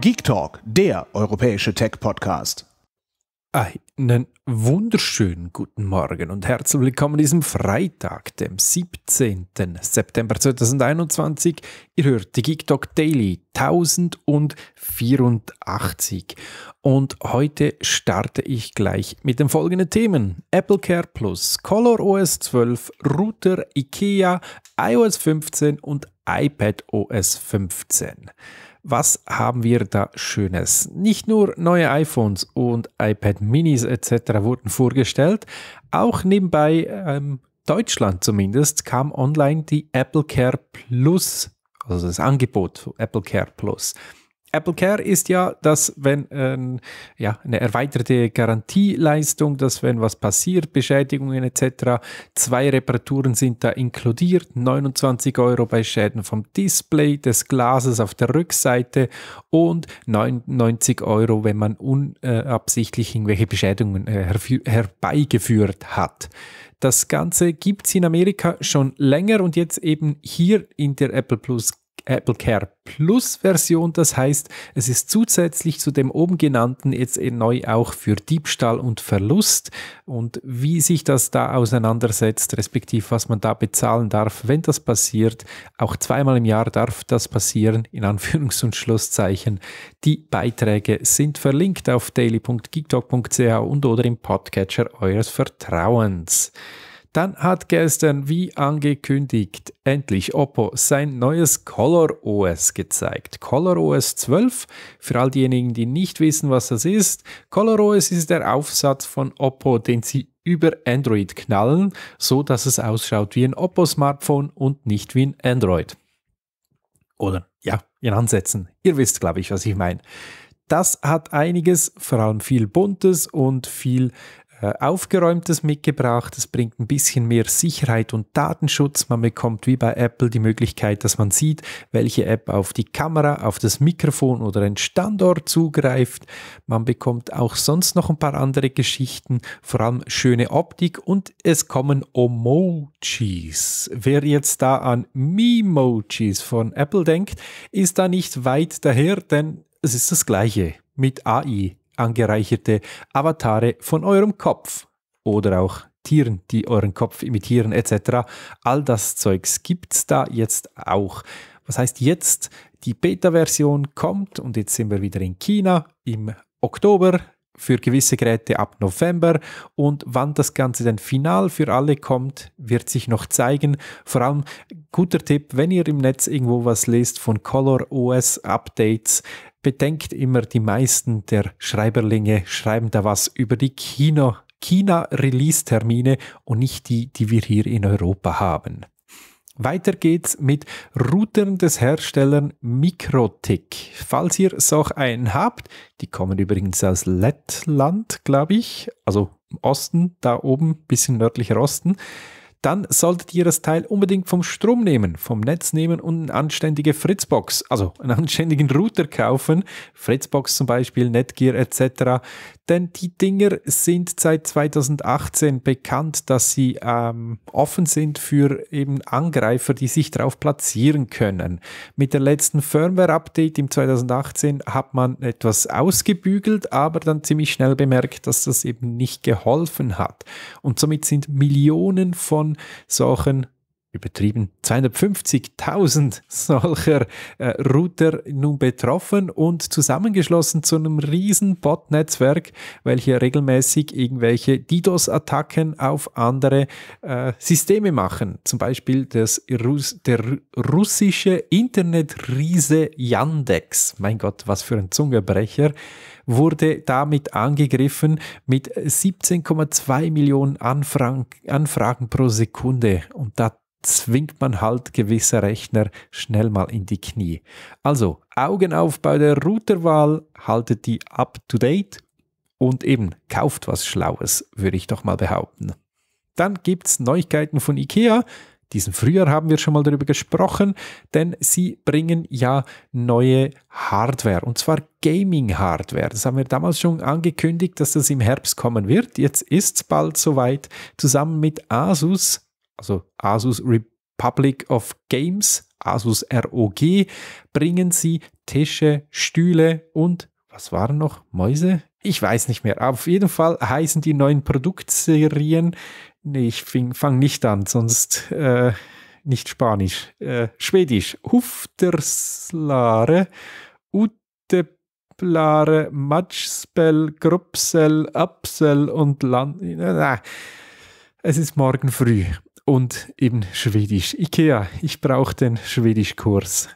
Geek Talk, der europäische Tech-Podcast. Einen wunderschönen guten Morgen und herzlich willkommen an diesem Freitag, dem 17. September 2021. Ihr hört die Geek Talk Daily 1084. Und heute starte ich gleich mit den folgenden Themen: AppleCare Plus, Color OS 12, Router, IKEA, iOS 15 und iPad OS 15. Was haben wir da Schönes? Nicht nur neue iPhones und iPad Minis etc. wurden vorgestellt, auch nebenbei ähm, Deutschland zumindest kam online die Apple Care Plus, also das Angebot Apple Care Plus. Apple Care ist ja, dass wenn ähm, ja, eine erweiterte Garantieleistung, dass wenn was passiert, Beschädigungen etc., zwei Reparaturen sind da inkludiert, 29 Euro bei Schäden vom Display, des Glases auf der Rückseite und 99 Euro, wenn man unabsichtlich irgendwelche Beschädigungen äh, herbeigeführt hat. Das Ganze gibt es in Amerika schon länger und jetzt eben hier in der Apple Plus Apple Care Plus Version. Das heißt, es ist zusätzlich zu dem oben genannten jetzt eh neu auch für Diebstahl und Verlust. Und wie sich das da auseinandersetzt, respektive was man da bezahlen darf, wenn das passiert, auch zweimal im Jahr darf das passieren, in Anführungs- und Schlusszeichen. Die Beiträge sind verlinkt auf daily.geektalk.ch und oder im Podcatcher eures Vertrauens. Dann hat gestern, wie angekündigt, endlich Oppo sein neues Color OS gezeigt. Color OS 12, für all diejenigen, die nicht wissen, was das ist. Color OS ist der Aufsatz von Oppo, den sie über Android knallen, so dass es ausschaut wie ein Oppo-Smartphone und nicht wie ein Android. Oder ja, in Ansätzen. Ihr wisst, glaube ich, was ich meine. Das hat einiges, vor allem viel Buntes und viel äh, aufgeräumtes mitgebracht. Es bringt ein bisschen mehr Sicherheit und Datenschutz. Man bekommt wie bei Apple die Möglichkeit, dass man sieht, welche App auf die Kamera, auf das Mikrofon oder den Standort zugreift. Man bekommt auch sonst noch ein paar andere Geschichten, vor allem schöne Optik und es kommen Emojis. Wer jetzt da an Memojis von Apple denkt, ist da nicht weit daher, denn es ist das gleiche mit AI angereicherte Avatare von eurem Kopf oder auch Tieren, die euren Kopf imitieren etc. All das Zeugs gibt's da jetzt auch. Was heißt jetzt? Die Beta-Version kommt und jetzt sind wir wieder in China im Oktober für gewisse Geräte ab November und wann das Ganze dann final für alle kommt, wird sich noch zeigen. Vor allem guter Tipp, wenn ihr im Netz irgendwo was lest von Color OS Updates, bedenkt immer, die meisten der Schreiberlinge schreiben da was über die China, China Release-Termine und nicht die, die wir hier in Europa haben. Weiter geht's mit Routern des Herstellern Mikrotik. Falls ihr so einen habt, die kommen übrigens aus Lettland, glaube ich, also im Osten, da oben, bisschen nördlicher Osten, dann solltet ihr das Teil unbedingt vom Strom nehmen, vom Netz nehmen und eine anständige Fritzbox, also einen anständigen Router kaufen, Fritzbox zum Beispiel, Netgear etc. Denn die Dinger sind seit 2018 bekannt, dass sie ähm, offen sind für eben Angreifer, die sich drauf platzieren können. Mit der letzten Firmware-Update im 2018 hat man etwas ausgebügelt, aber dann ziemlich schnell bemerkt, dass das eben nicht geholfen hat. Und somit sind Millionen von Sachen übertrieben, 250.000 solcher äh, Router nun betroffen und zusammengeschlossen zu einem riesen Bot-Netzwerk, welche regelmäßig irgendwelche DDoS-Attacken auf andere äh, Systeme machen. Zum Beispiel das Russ der russische Internetriese Yandex. Mein Gott, was für ein Zungebrecher wurde damit angegriffen mit 17,2 Millionen Anfragen, Anfragen pro Sekunde. Und da zwingt man halt gewisse Rechner schnell mal in die Knie. Also Augen auf bei der Routerwahl, haltet die up to date und eben kauft was Schlaues, würde ich doch mal behaupten. Dann gibt es Neuigkeiten von IKEA. Diesen Frühjahr haben wir schon mal darüber gesprochen, denn sie bringen ja neue Hardware und zwar Gaming-Hardware. Das haben wir damals schon angekündigt, dass das im Herbst kommen wird. Jetzt ist es bald soweit. Zusammen mit Asus also Asus Republic of Games, Asus ROG, bringen sie Tische, Stühle und was waren noch? Mäuse? Ich weiß nicht mehr. Auf jeden Fall heißen die neuen Produktserien. Nee, ich fange nicht an, sonst äh, nicht Spanisch. Äh, Schwedisch. Hufterslare, Uteplare, Matschspell, Grupsel, Apsel und Land. Es ist morgen früh und eben Schwedisch. IKEA, ich brauche den Schwedischkurs.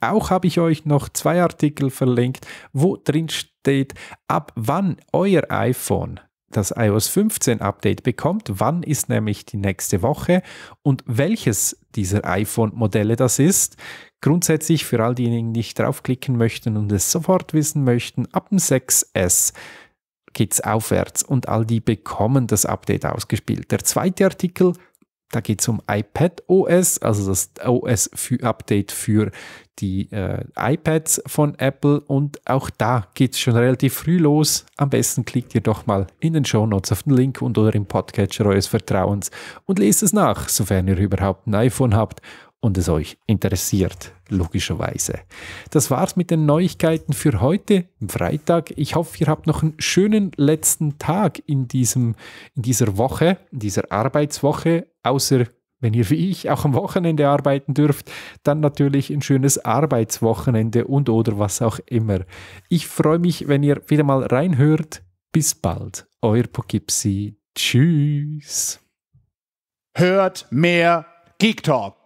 Auch habe ich euch noch zwei Artikel verlinkt, wo drin steht, ab wann euer iPhone das iOS 15 Update bekommt, wann ist nämlich die nächste Woche und welches dieser iPhone-Modelle das ist. Grundsätzlich für all diejenigen, die nicht draufklicken möchten und es sofort wissen möchten, ab dem 6S geht es aufwärts und all die bekommen das Update ausgespielt. Der zweite Artikel da geht es um iPad OS, also das OS-Update für die äh, iPads von Apple. Und auch da geht es schon relativ früh los. Am besten klickt ihr doch mal in den Show Notes auf den Link und oder im Podcatcher eures Vertrauens und lest es nach, sofern ihr überhaupt ein iPhone habt und es euch interessiert, logischerweise. Das war's mit den Neuigkeiten für heute, Freitag. Ich hoffe, ihr habt noch einen schönen letzten Tag in, diesem, in dieser Woche, in dieser Arbeitswoche, außer wenn ihr wie ich auch am Wochenende arbeiten dürft, dann natürlich ein schönes Arbeitswochenende und oder was auch immer. Ich freue mich, wenn ihr wieder mal reinhört. Bis bald, euer Poughkeepsie. Tschüss. Hört mehr Geek Talk.